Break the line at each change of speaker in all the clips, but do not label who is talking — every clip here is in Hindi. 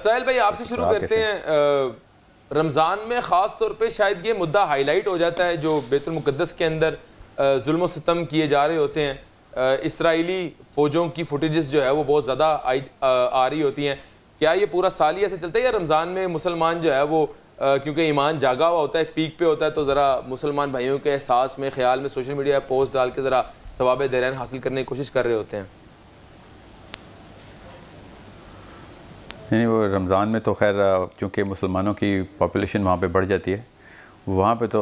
साहिल भाई आपसे शुरू करते हैं रमज़ान में ख़ास तौर पे शायद ये मुद्दा हाईलाइट हो जाता है जो बेतुलमक़दस के अंदर जुल्म सितम किए जा रहे होते हैं इसराइली फ़ौजों की फुटेजेस जो है वो बहुत ज़्यादा आई आ रही होती हैं क्या ये पूरा साल ही ऐसे चलता है या रमज़ान में मुसलमान जो है वो क्योंकि ईमान जागा हुआ होता है पीक पे होता है तो ज़रा मुसलमान भाइयों के एहसास में ख्याल में सोशल मीडिया पोस्ट डाल के ज़रा सवाब दरान हासिल करने की कोशिश कर रहे होते हैं नहीं वो रमज़ान में तो खैर चूँकि मुसलमानों की पॉपुलेशन वहाँ पे बढ़ जाती है वहाँ पे तो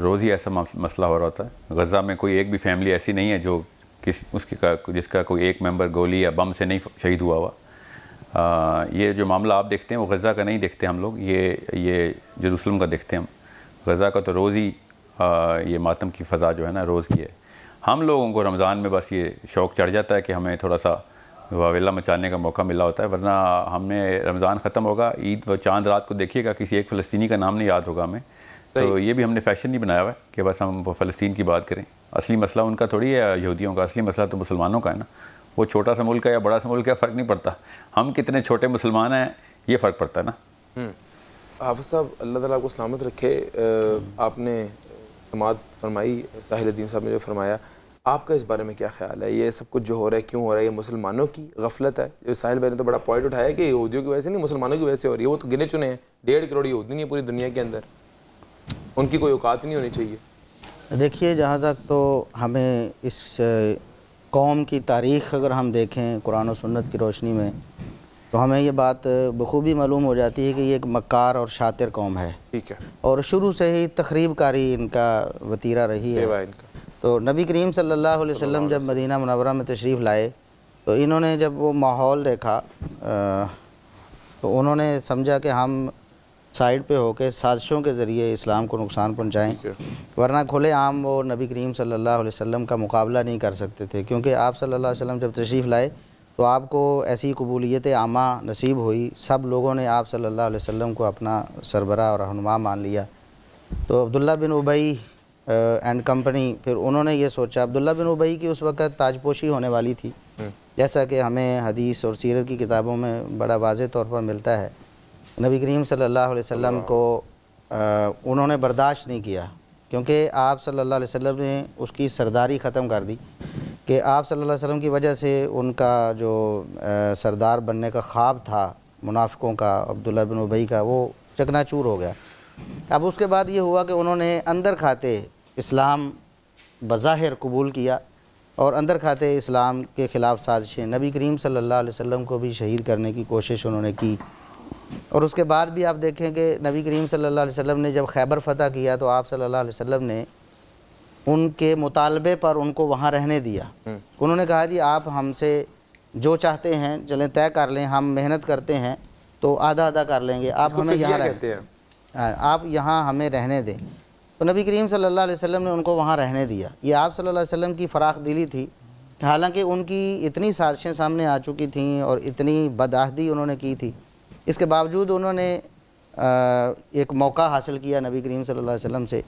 रोज़ ही ऐसा मसला हो रहा होता है गज़ा में कोई एक भी फैमिली ऐसी नहीं है जो किस उसकी का जिसका कोई एक मेंबर गोली या बम से नहीं शहीद हुआ हुआ ये जो मामला आप देखते हैं वो गज़ा का नहीं देखते हम लोग ये ये जरूसलम का देखते हैं हम गज़ा का तो रोज़ ही ये मातम की फ़ज़ा जो है ना रोज़ की है हम लोगों को रमज़ान में बस ये शौक़ चढ़ जाता है कि हमें थोड़ा सा वावेला मचाने का मौका मिला होता है वरना हमने रमज़ान ख़त्म होगा ईद व चांद रात को देखिएगा किसी एक फ़लस्तनी का नाम नहीं याद होगा हमें तो ये भी हमने फैशन नहीं बनाया हुआ है कि बस हम फ़लस्तीन की बात करें असली मसला उनका थोड़ी है यहूदियों का असली मसला तो मुसलमानों का है ना वो छोटा सा मुल्क है या बड़ा सा मुल्क है फ़र्क नहीं पड़ता हम कितने छोटे मुसलमान हैं ये फ़र्क पड़ता है ना हम्म। हाफ़ साहब अल्लाह ताला को सलामत रखे आपने समात फरमाई साहिल साहब ने जो फरमाया आपका इस बारे में क्या ख्याल है ये सब कुछ जो हो रहा है क्यों हो रहा है ये मुसलमानों की गफलत है जो साहिल भाई ने तो बड़ा पॉइंट उठाया कि यहूदियों की वजह से नहीं मुसलमानों की वजह से हो रही है वो तो गिने चुने हैं डेढ़ करोड़ यहूदी नहीं है पूरी दुनिया के अंदर उनकी कोई औकात नहीं होनी चाहिए
देखिए जहाँ तक तो हमें इस कौम की तारीख अगर हम देखें कुरान और सुन्नत की रोशनी में तो हमें ये बात बखूबी मालूम हो जाती है कि ये एक मक्कार और शातिर कौम है ठीक है और शुरू से ही तकरीब कारी इनका वतीरा रही है इनका तो नबी करीम सल्लल्लाहु अलैहि वसल्लम जब मदीना मनवरा में तशरीफ़ लाए तो इन्होंने जब वो माहौल देखा तो उन्होंने समझा कि हम साइड पे होके साजिशों के ज़रिए इस्लाम को नुकसान पहुँचाएँ वरना खुले आम वो नबी करीम सल्लल्लाहु अलैहि वसल्लम का मुकाबला नहीं कर सकते थे क्योंकि आप सल्लल्लाहु अलैहि वसल्लम जब तशरीफ़ लाए तो आपको ऐसी कबूलियत आमा नसीब हुई सब लोगों ने आप सल्लल्लाहु अलैहि वसल्लम को अपना सरबरा और रहनुमा मान लिया तो Abdullah bin Ubayy and company फिर उन्होंने ये सोचा अब्दुल्ला बिन उबई की उस वक्त ताजपोशी होने वाली थी हम्म। जैसा कि हमें हदीस और सीरत की किताबों में बड़ा वाज तौर पर मिलता है नबी करीम सल्लल्लाहु अलैहि वसल्लम को आ, उन्होंने बर्दाश्त नहीं किया क्योंकि आप सल्लल्लाहु अलैहि वसल्लम ने उसकी सरदारी ख़त्म कर दी कि आप सल्लल्लाहु अलैहि वसल्लम की वजह से उनका जो आ, सरदार बनने का ख्वाब था मुनाफिकों का अब्दुल्ला बिन उबई का वो चकनाचूर हो गया अब उसके बाद ये हुआ कि उन्होंने अंदर खाते इस्लाम बज़ाहिर कबूल किया और अंदर खाते इस्लाम के ख़िलाफ़ साजिशें नबी करीम सल्लल्लाहु अलैहि वसल्लम को भी शहीद करने की कोशिश उन्होंने की और उसके बाद भी आप देखें कि नबी करीम सल्लल्लाहु अलैहि वसल्लम ने जब खैबर फ़तह किया तो आप सल्लल्लाहु अलैहि वसल्लम ने उनके मुतालबे पर उनको वहाँ रहने दिया हम्म। उन्होंने कहा जी आप हमसे जो चाहते हैं चलें तय कर लें हम मेहनत करते हैं तो आधा आधा कर लेंगे आप हमें यहाँ रहते हैं हाँ, आप यहाँ हमें रहने दें तो नबी करीम सल्लल्लाहु अलैहि वसल्लम ने उनको वहाँ रहने दिया ये आप सल्लल्लाहु अलैहि वसल्लम की फ़राख दिली थी हालांकि उनकी इतनी साजिशें सामने आ चुकी थीं और इतनी बदाहदी उन्होंने की थी इसके बावजूद उन्होंने एक मौका हासिल किया नबी करीम सल्लल्लाहु अलैहि वसल्लम से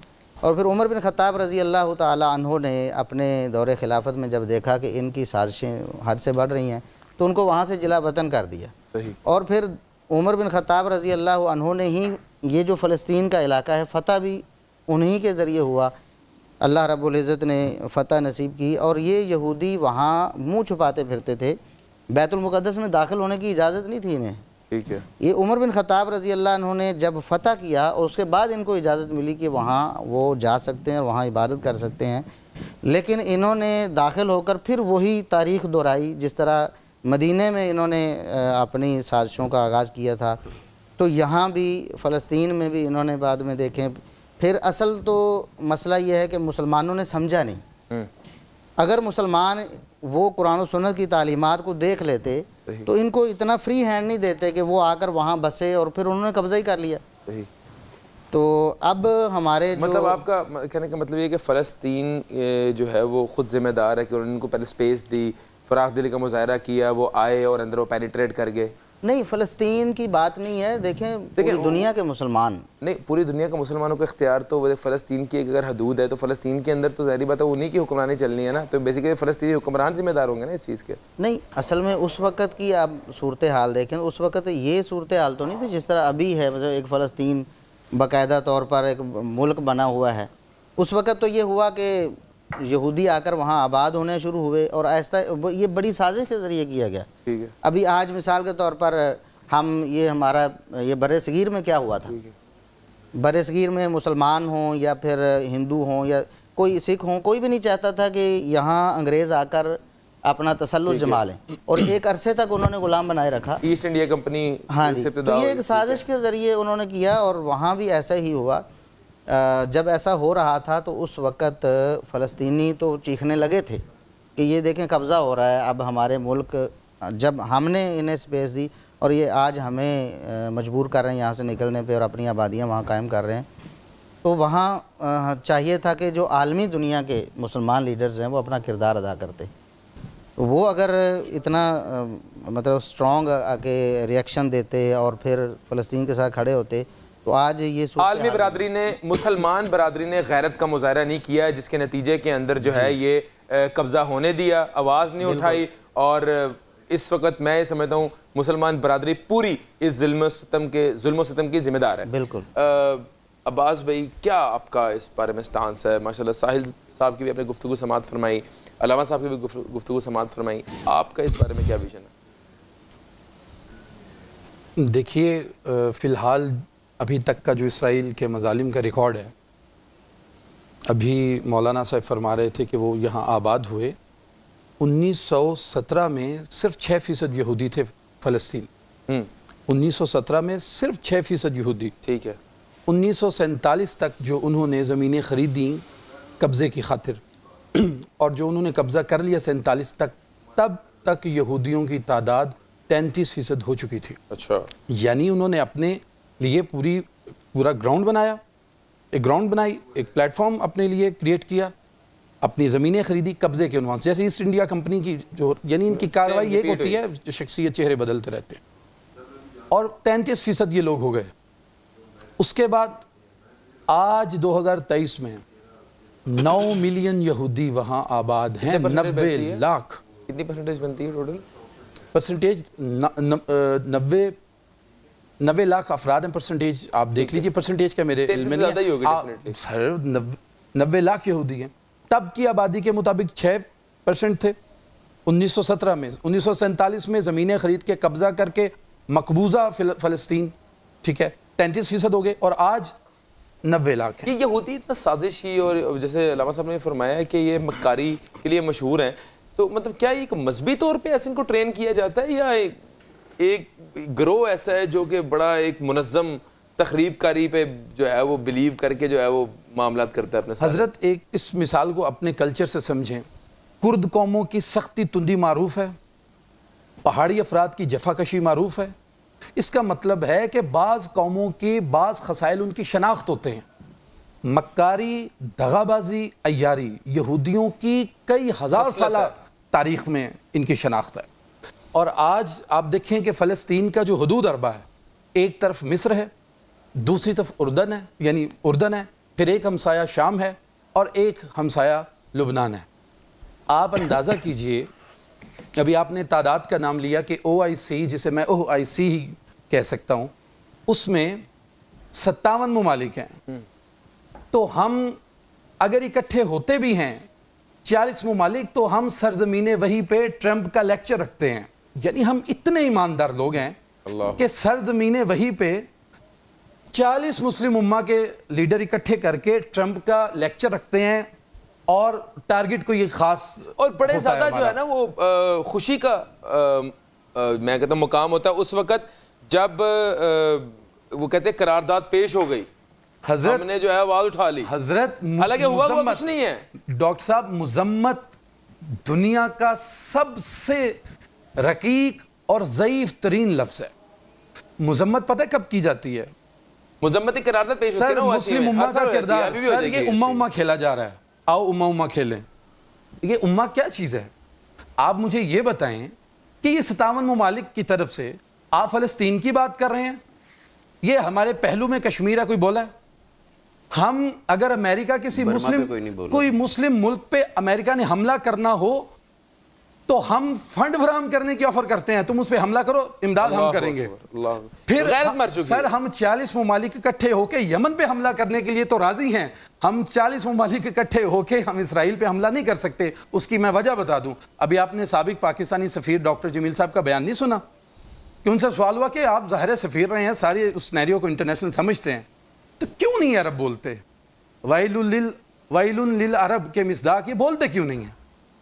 और फिर उमर बिन ख़त्ताब रज़ी अल्लाह तहों ने अपने दौरे खिलाफत में जब देखा कि इनकी साजिशें हद से बढ़ रही हैं तो उनको वहाँ से जिला वतन कर दिया और फिर उमर बिन ख़त्ताब रज़ी अल्लाह ने ही ये जो फ़लस्तीन का इलाका है फ़तह भी उन्हीं के ज़रिए हुआ अल्लाह रबुल्ज़त ने फ़तह नसीब की और ये यहूदी वहाँ मुँह छुपाते फिरते थे बैतुलमक़दस में दाखिल होने की इजाज़त नहीं थी इन्हें ठीक है ये उमर बिन ख़ताब रज़ी अल्लाह ने जब फ़तह किया और उसके बाद इनको इजाज़त मिली कि वहाँ वो जा सकते हैं और वहाँ इबादत कर सकते हैं लेकिन इन्होंने दाखिल होकर फिर वही तारीख दोहराई जिस तरह मदीने में इन्होंने अपनी साजिशों का आगाज़ किया था तो यहाँ भी फ़लस्तीन में भी इन्होंने बाद में देखें फिर असल तो मसला ये है कि मुसलमानों ने समझा नहीं हम्म। अगर मुसलमान वो कुरान सुनत की तालीमत को देख लेते तो इनको इतना फ्री हैंड नहीं देते कि वो आकर वहाँ बसे और फिर उन्होंने कब्ज़ा ही कर लिया तो अब हमारे मतलब
आपका कहने का मतलब ये कि फ़लस्तीन जो है वो खुद जिम्मेदार है कि उन्होंने इनको पहले स्पेस दी फराख दिल का मुजाहरा किया वो आए और अंदर वो पेनिट्रेट कर गए
नहीं फलस्तीन की बात नहीं है देखें देखें पूरी दुनिया
के मुसलमान
नहीं पूरी दुनिया के
मुसलमानों का इख्तियार तो वो फलस्तीन की एक अगर हदूद है तो फलस्तीन के अंदर तो जहरी बात है उन्हीं की हुक्मरानी चलनी है ना तो बेसिकली फलस्तीनी हुक्मरान जिम्मेदार होंगे ना इस चीज़ के
नहीं असल में उस वक्त की आप सूरत हाल देखें उस वक्त ये सूरत हाल तो नहीं थी जिस तरह अभी है मतलब एक फ़लस्तीन बाकायदा तौर पर एक मुल्क बना हुआ है उस वक्त तो ये हुआ कि यहूदी आकर वहाँ आबाद होने शुरू हुए और ऐसा ये बड़ी साजिश के ज़रिए किया गया ठीक है अभी आज मिसाल के तौर पर हम ये हमारा ये बर सगीर में क्या हुआ था बर सगीर में मुसलमान हों या फिर हिंदू हों या कोई सिख हों कोई भी नहीं चाहता था कि यहाँ अंग्रेज़ आकर अपना तसल्लु जमा लें और एक अरसे तक उन्होंने गुलाम बनाए रखा
ईस्ट इंडिया कंपनी हाँ जी तो ये एक साजिश
के ज़रिए उन्होंने किया और वहाँ भी ऐसा ही हुआ जब ऐसा हो रहा था तो उस वक़्त फ़लस्तनी तो चीखने लगे थे कि ये देखें कब्ज़ा हो रहा है अब हमारे मुल्क जब हमने इन्हें स्पेस दी और ये आज हमें मजबूर कर रहे हैं यहाँ से निकलने पे और अपनी आबादियाँ वहाँ कायम कर रहे हैं तो वहाँ चाहिए था कि जो आलमी दुनिया के मुसलमान लीडर्स हैं वो अपना किरदार अदा करते तो वो अगर इतना मतलब स्ट्रॉन्ग आके रिएक्शन देते और फिर फ़लस्तीन के साथ खड़े होते तो आज ये आलमी बरदरी
ने मुसलमान बरदरी ने गैरत का मुजाहरा नहीं किया जिसके नतीजे के अंदर जो है ये कब्ज़ा होने दिया आवाज़ नहीं उठाई और इस वक्त मैं समझता हूँ मुसलमान बरदरी पूरी इस जुल्म के जुल्म की जिम्मेदार है बिल्कुल अब्बास भाई क्या आपका इस बारे में स्टांस है माशाल्लाह साहिल साहब की भी अपने गुफ्तु समात फरमाई अलावा साहब की भी गुफ्तु समात फरमाई आपका इस बारे में क्या विजन
है देखिए फ़िलहाल अभी तक का जो इसराइल के मजालिम का रिकॉर्ड है अभी मौलाना साहब फरमा रहे थे कि वो यहाँ आबाद हुए 1917 में सिर्फ छः फ़ीसद यहूदी थे फ़लस्तीन 1917 हम्म। में सिर्फ छः फ़ीसद यहूदी ठीक है उन्नीस तक जो उन्होंने ज़मीनें ख़रीदी कब्ज़े की खातिर और जो उन्होंने कब्ज़ा कर लिया सैंतालीस तक तब तक यहूदियों की तादाद तैंतीस फ़ीसद हो चुकी थी अच्छा यानी उन्होंने अपने लिए पूरी पूरा ग्राउंड बनाया एक ग्राउंड बनाई एक प्लेटफॉर्म अपने लिए क्रिएट किया अपनी ज़मीनें खरीदी कब्ज़े के उनवान से जैसे ईस्ट इंडिया कंपनी की जो यानी इनकी कार्रवाई एक होती है जो शख्सियत चेहरे बदलते रहते हैं और तैंतीस फ़ीसद ये लोग हो गए उसके बाद आज 2023 में नौ मिलियन यहूदी वहाँ आबाद हैं नब्बे लाख कितनी
परसेंटेज बनती है टोटल
परसेंटेज नब्बे नबे लाख अफराद हैं परसेंटेज आप देख लीजिए परसेंटेज का मेरे सर नबे लाख यहूदी हैं तब की आबादी के मुताबिक छः परसेंट थे 1917 में उन्नीस में ज़मीनें ख़रीद के कब्ज़ा करके मकबूजा फ़लस्तीन ठीक है तैंतीस फीसद हो गए और आज नबे लाख
ये यहूदी इतना साजिश ही और जैसे लामा साहब ने फरमाया कि ये मक्कारी के लिए मशहूर हैं तो मतलब क्या एक मजहबी तौर पर ऐसे इनको ट्रेन किया जाता है या एक ग्रोह ऐसा है जो कि बड़ा एक मुनज़म तकरीब कारी पे जो है वो बिलीव करके जो है वो मामला करता है अपने हज़रत
एक इस मिसाल को अपने कल्चर से समझें कुर्द कौमों की सख्ती तुंदी मरूफ है पहाड़ी अफराद की जफाकशी मरूफ है इसका मतलब है कि बाज़ कौमों के बाज़ खसाइल उनकी शनाख्त होते हैं मक्कारी दगाबाजी अयारी यहूदियों की कई हज़ार साल तारीख में इनकी शनाख्त है और आज आप देखें कि फ़लस्तीन का जो हदूद अरबा है एक तरफ मिस्र है दूसरी तरफ उर्दन है यानी उर्दन है फिर एक हमसाया शाम है और एक हमसाया लुबनान है आप अंदाज़ा कीजिए अभी आपने तादाद का नाम लिया कि ओ आई सी जिसे मैं ओ आई सी ही कह सकता हूँ उसमें सत्तावन ममालिक हैं हम्म। तो हम अगर इकट्ठे होते भी हैं चालीस ममालिक तो हम सरजमीन वहीं पे ट्रंप का लेक्चर रखते हैं यानी हम इतने ईमानदार लोग हैं कि सरजमीन वही पे 40 मुस्लिम उम्मा के लीडर इकट्ठे करके ट्रंप का लेक्चर रखते हैं और टारगेट को ये खास
और बड़े ज़्यादा जो है ना वो आ, खुशी का आ, आ, मैं कहता हूँ मुकाम होता है उस वक़्त जब आ, वो कहते करारदाद पेश हो गई हजरत ने जो है आवाज़ उठा ली हजरत हालांकि हुआ कुछ नहीं है
डॉक्टर साहब मुजम्मत दुनिया का सबसे रकीक और ज़यीफ़ तरीन लफ्ज़ है मुजम्मत पता है कब की जाती है
मजम्मत पेश सर मुस्लिम उम्मा का हाँ, किरदार सर ये उम्मा
उम्मा खेला जा रहा है आओ उम्मा उम्मा खेलें ये उम्मा क्या चीज़ है आप मुझे ये बताएं कि ये सतावन ममालिक की तरफ से आप फ़लस्तीन की बात कर रहे हैं ये हमारे पहलू में कश्मीर है कोई बोला है हम अगर अमेरिका किसी मुस्लिम
कोई, कोई
मुस्लिम मुल्क पे अमेरिका ने हमला करना हो तो हम फंड फराम करने की ऑफर करते हैं तुम उस पर हमला करो इमदाद हम करेंगे फिर तो सर हम 40 ममालिक इकट्ठे होके यमन पे हमला करने के लिए तो राजी हैं हम 40 ममालिक इकट्ठे होके हम इसराइल पे हमला नहीं कर सकते उसकी मैं वजह बता दूं अभी आपने सबक पाकिस्तानी सफ़ीर डॉक्टर जमील साहब का बयान नहीं सुना कि उनसे सवाल हुआ कि आप ज़ाहिर सफ़ीर रहे हैं सारे उस नैरियो को इंटरनेशनल समझते हैं तो क्यों नहीं अरब बोलते वाहल वाहल अरब के मिसदाक ये बोलते क्यों नहीं है